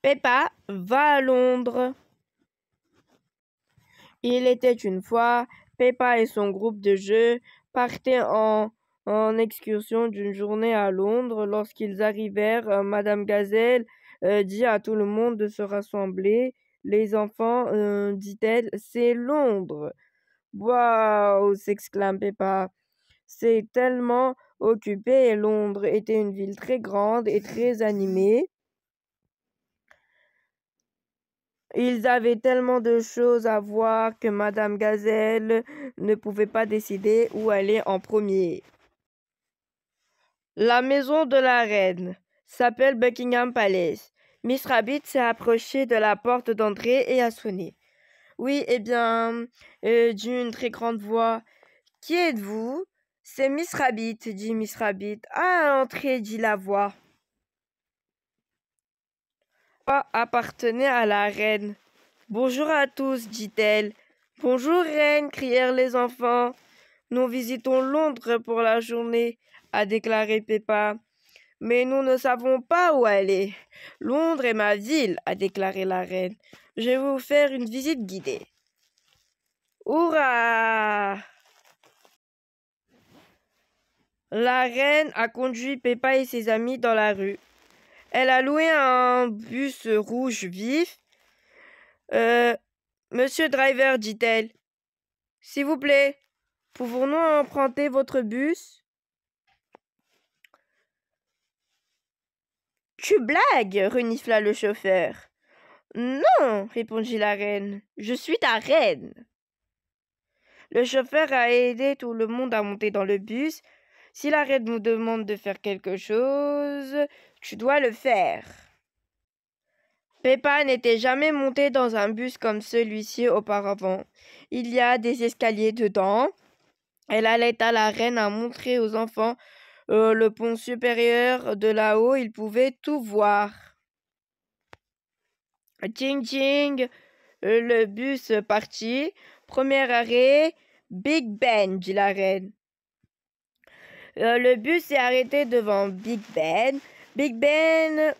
Peppa va à Londres. Il était une fois, Peppa et son groupe de jeux partaient en, excursion d'une journée à Londres. Lorsqu'ils arrivèrent, euh, Madame Gazelle euh, dit à tout le monde de se rassembler. Les enfants, euh, dit-elle, c'est Londres. Waouh s'exclame Peppa. C'est tellement occupé Londres était une ville très grande et très animée. Ils avaient tellement de choses à voir que Madame Gazelle ne pouvait pas décider où aller en premier. La maison de la reine s'appelle Buckingham Palace. Miss Rabbit s'est approchée de la porte d'entrée et a sonné. Oui, eh bien, euh, d'une très grande voix. Qui êtes-vous C'est Miss Rabbit, dit Miss Rabbit. Ah, entrez, dit la voix appartenait à la reine. Bonjour à tous, dit-elle. Bonjour, reine, crièrent les enfants. Nous visitons Londres pour la journée, a déclaré Peppa. Mais nous ne savons pas où aller. Londres est ma ville, a déclaré la reine. Je vais vous faire une visite guidée. Hourra !» La reine a conduit Peppa et ses amis dans la rue. Elle a loué un bus rouge vif. Euh, Monsieur Driver, dit-elle, s'il vous plaît, pouvons-nous emprunter votre bus Tu blagues, renifla le chauffeur. Non, répondit la reine, je suis ta reine. Le chauffeur a aidé tout le monde à monter dans le bus. Si la reine nous demande de faire quelque chose, tu dois le faire. Peppa n'était jamais montée dans un bus comme celui-ci auparavant. Il y a des escaliers dedans. Elle allait à la reine à montrer aux enfants euh, le pont supérieur de là-haut. Ils pouvaient tout voir. Ting ting, euh, le bus parti. Premier arrêt, Big Ben, dit la reine. Euh, le bus s'est arrêté devant Big Ben. Big Ben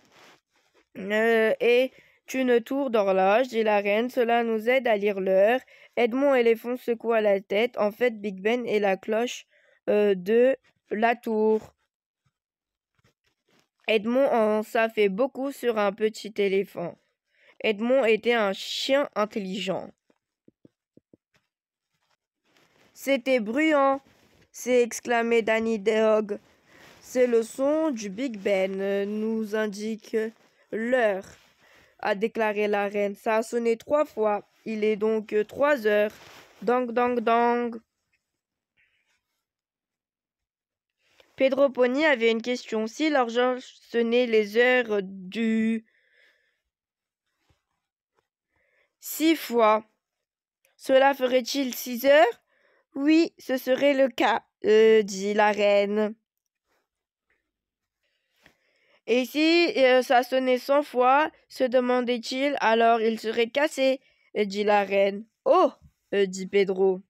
est euh, une tour d'horloge, dit la reine. Cela nous aide à lire l'heure. Edmond et secoua la tête. En fait, Big Ben est la cloche euh, de la tour. Edmond en fait beaucoup sur un petit éléphant. Edmond était un chien intelligent. C'était bruyant, s'est exclamé Danny Dehog. C'est le son du Big Ben, nous indique l'heure, a déclaré la reine. Ça a sonné trois fois. Il est donc trois heures. Dang, dang, dang. Pedro Pony avait une question. Si l'horloge sonnait les heures du... Six fois. Cela ferait-il six heures Oui, ce serait le cas, euh, dit la reine. Et si euh, ça sonnait cent fois, se demandait-il, alors il serait cassé, dit la reine. Oh euh, dit Pedro.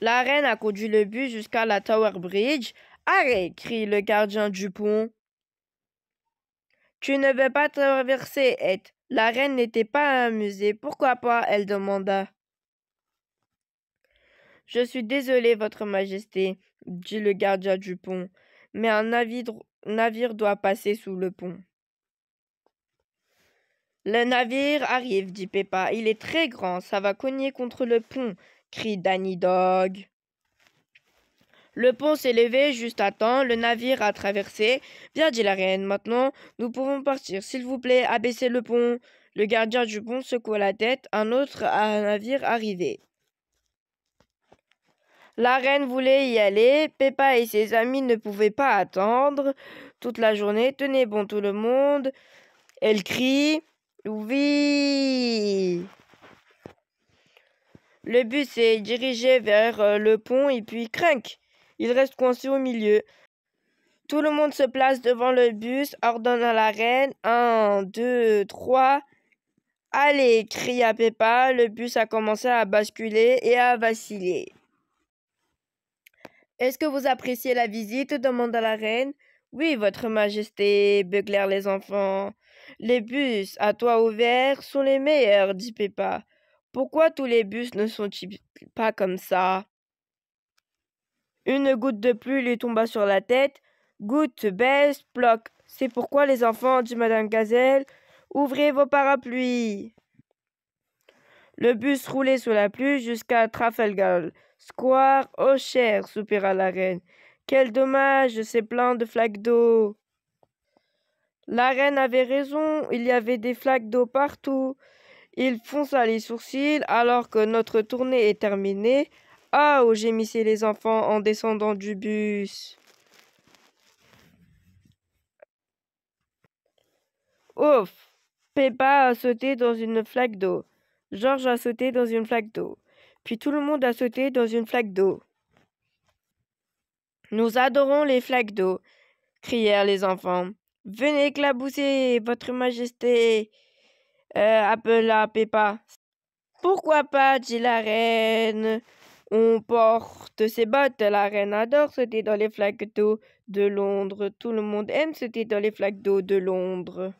La reine a conduit le bus jusqu'à la Tower Bridge. Arrête crie le gardien du pont. Tu ne veux pas traverser, Ed. La reine n'était pas amusée. Pourquoi pas elle demanda. Je suis désolé, Votre Majesté, dit le gardien du pont mais un navire, doit passer sous le pont. Le navire arrive, dit Peppa. Il est très grand, ça va cogner contre le pont, crie Danny Dog. Le pont s'est levé juste à temps, le navire a traversé. Bien, dit la reine, maintenant nous pouvons partir. S'il vous plaît, abaissez le pont. Le gardien du pont secoua la tête, un autre navire arrivait. La reine voulait y aller, Peppa et ses amis ne pouvaient pas attendre toute la journée. Tenez bon tout le monde. Elle crie Oui Le bus est dirigé vers euh, le pont et puis crinque Il reste coincé au milieu. Tout le monde se place devant le bus, ordonne à la reine. Un, deux, trois. Allez, à Peppa. Le bus a commencé à basculer et à vaciller. Est-ce que vous appréciez la visite demanda la reine. Oui, Votre Majesté, beuglèrent les enfants. Les bus à toit ouvert sont les meilleurs, dit Peppa. Pourquoi tous les bus ne sont-ils pas comme ça Une goutte de pluie lui tomba sur la tête. Goutte, baisse, bloc. C'est pourquoi les enfants, dit Madame Gazelle, ouvrez vos parapluies. Le bus roulait sous la pluie jusqu'à Trafalgar Square. Oh cher, soupira la reine. Quel dommage, c'est plein de flaques d'eau. La reine avait raison, il y avait des flaques d'eau partout. Il fonça les sourcils alors que notre tournée est terminée. Ah, oh, gémissaient les enfants en descendant du bus. Ouf Peppa a sauté dans une flaque d'eau. Georges a sauté dans une flaque d'eau. Puis tout le monde a sauté dans une flaque d'eau. Nous adorons les flaques d'eau, crièrent les enfants. Venez éclabousser, Votre Majesté, euh, appela Peppa. Pourquoi pas, dit la reine. On porte ses bottes. La reine adore sauter dans les flaques d'eau de Londres. Tout le monde aime sauter dans les flaques d'eau de Londres.